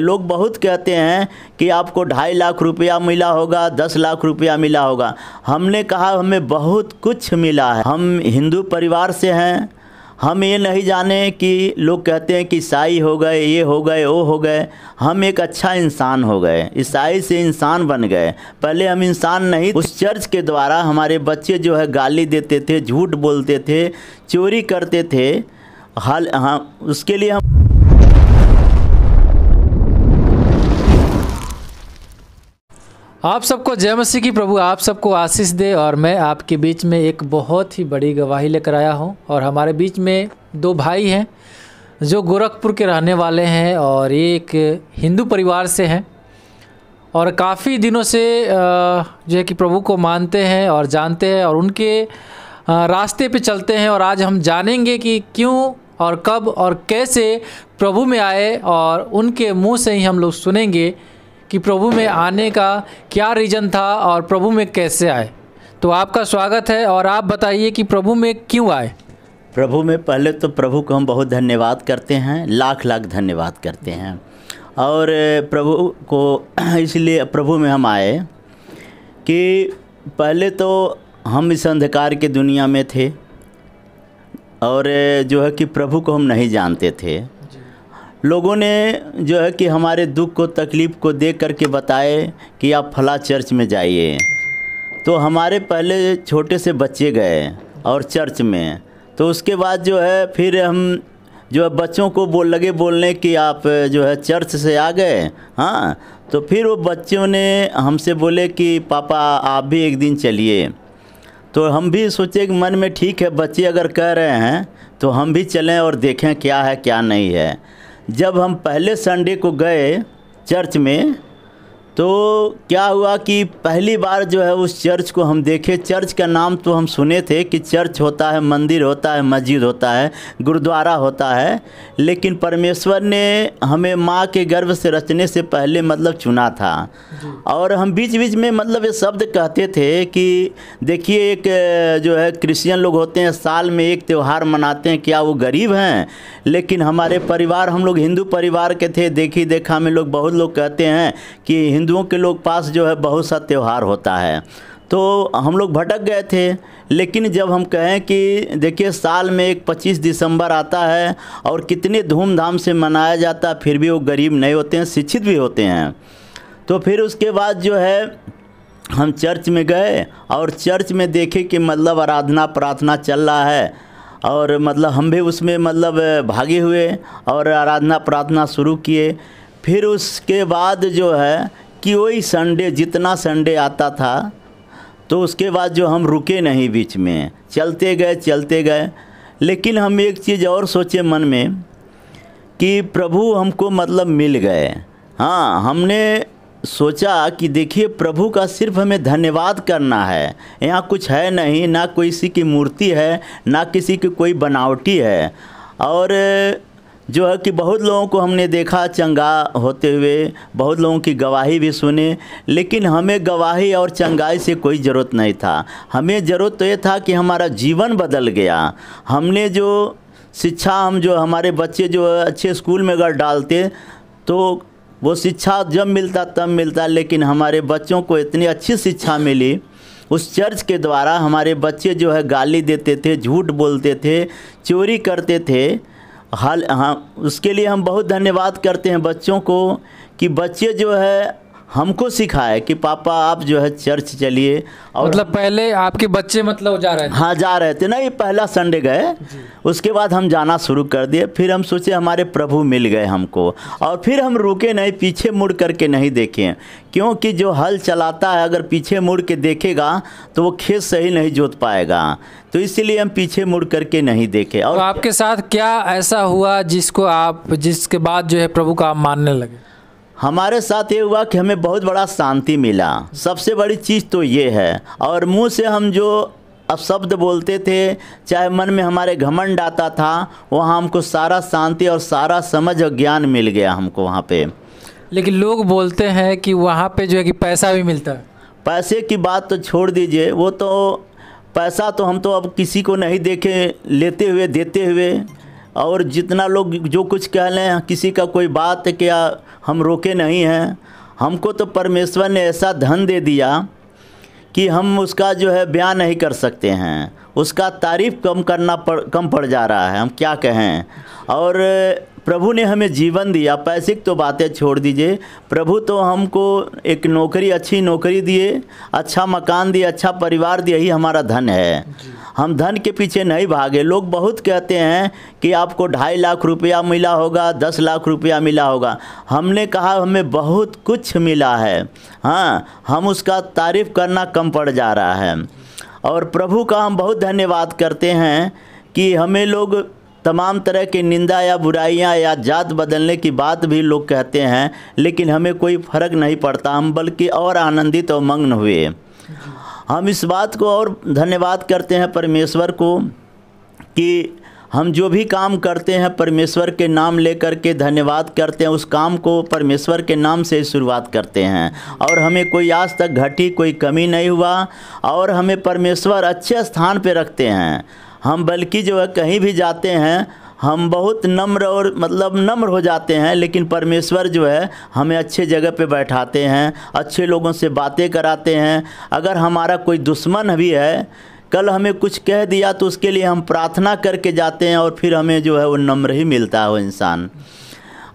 लोग बहुत कहते हैं कि आपको ढाई लाख रुपया मिला होगा दस लाख रुपया मिला होगा हमने कहा हमें बहुत कुछ मिला है हम हिंदू परिवार से हैं हम ये नहीं जाने कि लोग कहते हैं कि ईसाई हो गए ये हो गए वो हो गए हम एक अच्छा इंसान हो गए ईसाई से इंसान बन गए पहले हम इंसान नहीं उस चर्च के द्वारा हमारे बच्चे जो है गाली देते थे झूठ बोलते थे चोरी करते थे हाल हाँ उसके लिए हम आप सबको जय मसीह की प्रभु आप सबको आशीष दे और मैं आपके बीच में एक बहुत ही बड़ी गवाही लेकर आया हूँ और हमारे बीच में दो भाई हैं जो गोरखपुर के रहने वाले हैं और ये एक हिंदू परिवार से हैं और काफ़ी दिनों से जो है कि प्रभु को मानते हैं और जानते हैं और उनके रास्ते पे चलते हैं और आज हम जानेंगे कि क्यों और कब और कैसे प्रभु में आए और उनके मुंह से ही हम लोग सुनेंगे कि प्रभु में आने का क्या रीज़न था और प्रभु में कैसे आए तो आपका स्वागत है और आप बताइए कि प्रभु में क्यों आए प्रभु में पहले तो प्रभु को हम बहुत धन्यवाद करते हैं लाख लाख धन्यवाद करते हैं और प्रभु को इसलिए प्रभु में हम आए कि पहले तो हम इस अंधकार की दुनिया में थे और जो है कि प्रभु को हम नहीं जानते थे लोगों ने जो है कि हमारे दुख को तकलीफ़ को देख करके बताए कि आप फला चर्च में जाइए तो हमारे पहले छोटे से बच्चे गए और चर्च में तो उसके बाद जो है फिर हम जो है बच्चों को बोल लगे बोलने कि आप जो है चर्च से आ गए हाँ तो फिर वो बच्चों ने हमसे बोले कि पापा आप भी एक दिन चलिए तो हम भी सोचे कि मन में ठीक है बच्चे अगर कह रहे हैं तो हम भी चलें और देखें क्या है क्या नहीं है जब हम पहले संडे को गए चर्च में तो क्या हुआ कि पहली बार जो है उस चर्च को हम देखे चर्च का नाम तो हम सुने थे कि चर्च होता है मंदिर होता है मस्जिद होता है गुरुद्वारा होता है लेकिन परमेश्वर ने हमें माँ के गर्भ से रचने से पहले मतलब चुना था और हम बीच बीच में मतलब ये शब्द कहते थे कि देखिए एक जो है क्रिश्चियन लोग होते हैं साल में एक त्यौहार मनाते हैं क्या वो गरीब हैं लेकिन हमारे परिवार हम लोग हिंदू परिवार के थे देखी देखा में लोग बहुत लोग कहते हैं कि हिंदुओं के लोग पास जो है बहुत सा त्यौहार होता है तो हम लोग भटक गए थे लेकिन जब हम कहें कि देखिए साल में एक 25 दिसंबर आता है और कितने धूमधाम से मनाया जाता फिर भी वो गरीब नहीं होते हैं शिक्षित भी होते हैं तो फिर उसके बाद जो है हम चर्च में गए और चर्च में देखे कि मतलब आराधना प्रार्थना चल रहा है और मतलब हम भी उसमें मतलब भागे हुए और आराधना प्रार्थना शुरू किए फिर उसके बाद जो है कि वही संडे जितना संडे आता था तो उसके बाद जो हम रुके नहीं बीच में चलते गए चलते गए लेकिन हम एक चीज़ और सोचे मन में कि प्रभु हमको मतलब मिल गए हाँ हमने सोचा कि देखिए प्रभु का सिर्फ हमें धन्यवाद करना है यहाँ कुछ है नहीं ना कोई किसी की मूर्ति है ना किसी की कोई बनावटी है और जो है कि बहुत लोगों को हमने देखा चंगा होते हुए बहुत लोगों की गवाही भी सुने लेकिन हमें गवाही और चंगाई से कोई ज़रूरत नहीं था हमें ज़रूरत तो ये था कि हमारा जीवन बदल गया हमने जो शिक्षा हम जो हमारे बच्चे जो अच्छे स्कूल में अगर डालते तो वो शिक्षा जब मिलता तब मिलता लेकिन हमारे बच्चों को इतनी अच्छी शिक्षा मिली उस चर्च के द्वारा हमारे बच्चे जो है गाली देते थे झूठ बोलते थे चोरी करते थे हाल हाँ उसके लिए हम बहुत धन्यवाद करते हैं बच्चों को कि बच्चे जो है हमको सिखाया कि पापा आप जो है चर्च चलिए और मतलब पहले आपके बच्चे मतलब जा रहे थे हाँ जा रहे थे नहीं पहला संडे गए उसके बाद हम जाना शुरू कर दिए फिर हम सोचे हमारे प्रभु मिल गए हमको और फिर हम रुके नहीं पीछे मुड़ करके नहीं देखे क्योंकि जो हल चलाता है अगर पीछे मुड़ के देखेगा तो वो खेत सही नहीं जोत पाएगा तो इसीलिए हम पीछे मुड़ करके नहीं देखे और तो आपके साथ क्या ऐसा हुआ जिसको आप जिसके बाद जो है प्रभु का आप मानने लगे हमारे साथ ये हुआ कि हमें बहुत बड़ा शांति मिला सबसे बड़ी चीज़ तो ये है और मुंह से हम जो अब शब्द बोलते थे चाहे मन में हमारे घमंड आता था वहाँ हमको सारा शांति और सारा समझ और ज्ञान मिल गया हमको वहाँ पे लेकिन लोग बोलते हैं कि वहाँ पे जो है कि पैसा भी मिलता है पैसे की बात तो छोड़ दीजिए वो तो पैसा तो हम तो अब किसी को नहीं देखे लेते हुए देते हुए और जितना लोग जो कुछ कह लें किसी का कोई बात क्या हम रोके नहीं हैं हमको तो परमेश्वर ने ऐसा धन दे दिया कि हम उसका जो है बयान नहीं कर सकते हैं उसका तारीफ कम करना पड़ कम पड़ जा रहा है हम क्या कहें और प्रभु ने हमें जीवन दिया पैसे तो बातें छोड़ दीजिए प्रभु तो हमको एक नौकरी अच्छी नौकरी दिए अच्छा मकान दिए अच्छा परिवार दिए यही हमारा धन है हम धन के पीछे नहीं भागे लोग बहुत कहते हैं कि आपको ढाई लाख रुपया मिला होगा दस लाख रुपया मिला होगा हमने कहा हमें बहुत कुछ मिला है हाँ हम उसका तारीफ करना कम पड़ जा रहा है और प्रभु का हम बहुत धन्यवाद करते हैं कि हमें लोग तमाम तरह की निंदा या बुराइयां या जात बदलने की बात भी लोग कहते हैं लेकिन हमें कोई फर्क नहीं पड़ता हम बल्कि और आनंदित और मग्न हुए हम इस बात को और धन्यवाद करते हैं परमेश्वर को कि हम जो भी काम करते हैं परमेश्वर के नाम लेकर के धन्यवाद करते हैं उस काम को परमेश्वर के नाम से शुरुआत करते हैं और हमें कोई आज तक घटी कोई कमी नहीं हुआ और हमें परमेश्वर अच्छे स्थान पर रखते हैं हम बल्कि जो है कहीं भी जाते हैं हम बहुत नम्र और मतलब नम्र हो जाते हैं लेकिन परमेश्वर जो है हमें अच्छे जगह पे बैठाते हैं अच्छे लोगों से बातें कराते हैं अगर हमारा कोई दुश्मन भी है कल हमें कुछ कह दिया तो उसके लिए हम प्रार्थना करके जाते हैं और फिर हमें जो है वो नम्र ही मिलता है वो इंसान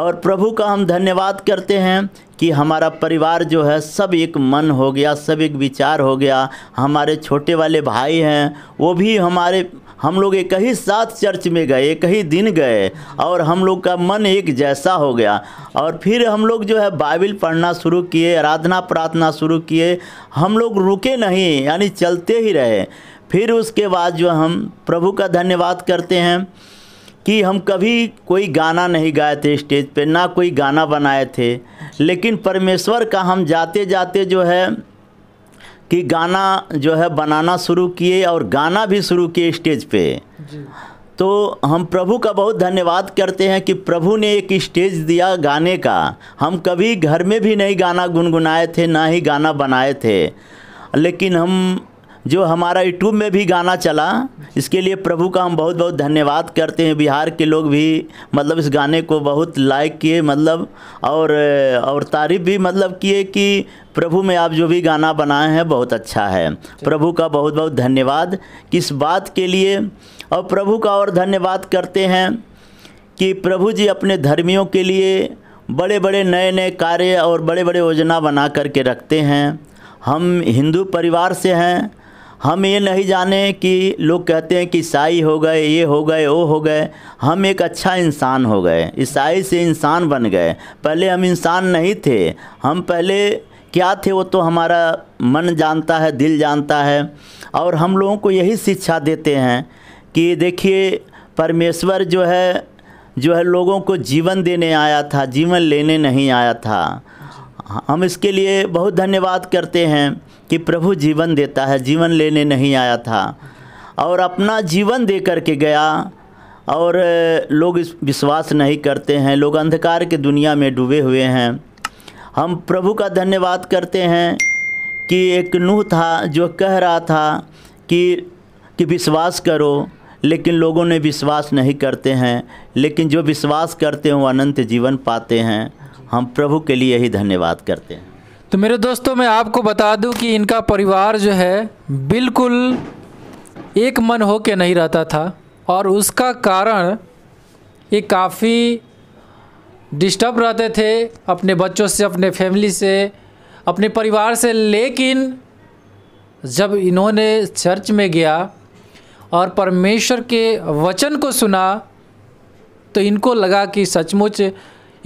और प्रभु का हम धन्यवाद करते हैं कि हमारा परिवार जो है सब एक मन हो गया सब एक विचार हो गया हमारे छोटे वाले भाई हैं वो भी हमारे हम लोग एक ही साथ चर्च में गए एक ही दिन गए और हम लोग का मन एक जैसा हो गया और फिर हम लोग जो है बाइबिल पढ़ना शुरू किए आराधना प्रार्थना शुरू किए हम लोग रुके नहीं यानी चलते ही रहे फिर उसके बाद जो हम प्रभु का धन्यवाद करते हैं कि हम कभी कोई गाना नहीं गाए थे स्टेज पे ना कोई गाना बनाए थे लेकिन परमेश्वर का हम जाते जाते जो है कि गाना जो है बनाना शुरू किए और गाना भी शुरू किए स्टेज पे तो हम प्रभु का बहुत धन्यवाद करते हैं कि प्रभु ने एक स्टेज दिया गाने का हम कभी घर में भी नहीं गाना गुनगुनाए थे ना ही गाना बनाए थे लेकिन हम जो हमारा यूट्यूब में भी गाना चला इसके लिए प्रभु का हम बहुत बहुत धन्यवाद करते हैं बिहार के लोग भी मतलब इस गाने को बहुत लाइक किए मतलब और और तारीफ भी मतलब किए कि प्रभु में आप जो भी गाना बनाए हैं बहुत अच्छा है प्रभु का बहुत बहुत धन्यवाद किस बात के लिए और प्रभु का और धन्यवाद करते हैं कि प्रभु जी अपने धर्मियों के लिए बड़े बड़े नए नए कार्य और बड़े बड़े योजना बना करके रखते हैं हम हिंदू परिवार से हैं हम ये नहीं जाने कि लोग कहते हैं कि ईसाई हो गए ये हो गए वो हो गए हम एक अच्छा इंसान हो गए ईसाई से इंसान बन गए पहले हम इंसान नहीं थे हम पहले क्या थे वो तो हमारा मन जानता है दिल जानता है और हम लोगों को यही शिक्षा देते हैं कि देखिए परमेश्वर जो है जो है लोगों को जीवन देने आया था जीवन लेने नहीं आया था हम इसके लिए बहुत धन्यवाद करते हैं कि प्रभु जीवन देता है जीवन लेने नहीं आया था और अपना जीवन दे कर के गया और लोग इस विश्वास नहीं करते हैं लोग अंधकार के दुनिया में डूबे हुए हैं हम प्रभु का धन्यवाद करते हैं कि एक नूह था जो कह रहा था कि कि विश्वास करो लेकिन लोगों ने विश्वास नहीं करते हैं लेकिन जो विश्वास करते हैं वो अनंत जीवन पाते हैं हम प्रभु के लिए ही धन्यवाद करते हैं तो मेरे दोस्तों मैं आपको बता दूं कि इनका परिवार जो है बिल्कुल एक मन हो के नहीं रहता था और उसका कारण ये काफ़ी डिस्टर्ब रहते थे अपने बच्चों से अपने फैमिली से अपने परिवार से लेकिन जब इन्होंने चर्च में गया और परमेश्वर के वचन को सुना तो इनको लगा कि सचमुच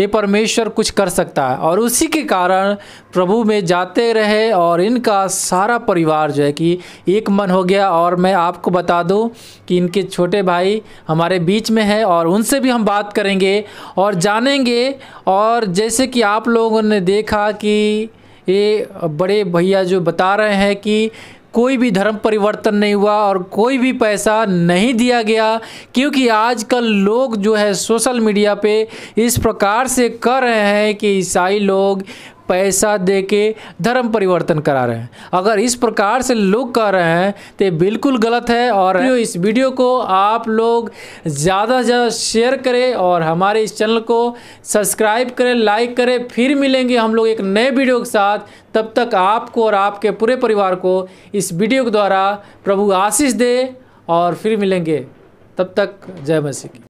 ये परमेश्वर कुछ कर सकता है और उसी के कारण प्रभु में जाते रहे और इनका सारा परिवार जो है कि एक मन हो गया और मैं आपको बता दूं कि इनके छोटे भाई हमारे बीच में है और उनसे भी हम बात करेंगे और जानेंगे और जैसे कि आप लोगों ने देखा कि ये बड़े भैया जो बता रहे हैं कि कोई भी धर्म परिवर्तन नहीं हुआ और कोई भी पैसा नहीं दिया गया क्योंकि आजकल लोग जो है सोशल मीडिया पे इस प्रकार से कर रहे हैं कि ईसाई लोग पैसा दे के धर्म परिवर्तन करा रहे हैं अगर इस प्रकार से लोग कह रहे हैं तो बिल्कुल गलत है और तो इस वीडियो को आप लोग ज़्यादा से ज़्यादा शेयर करें और हमारे इस चैनल को सब्सक्राइब करें लाइक करें फिर मिलेंगे हम लोग एक नए वीडियो के साथ तब तक आपको और आपके पूरे परिवार को इस वीडियो के द्वारा प्रभु आशीष दे और फिर मिलेंगे तब तक जय मसीह की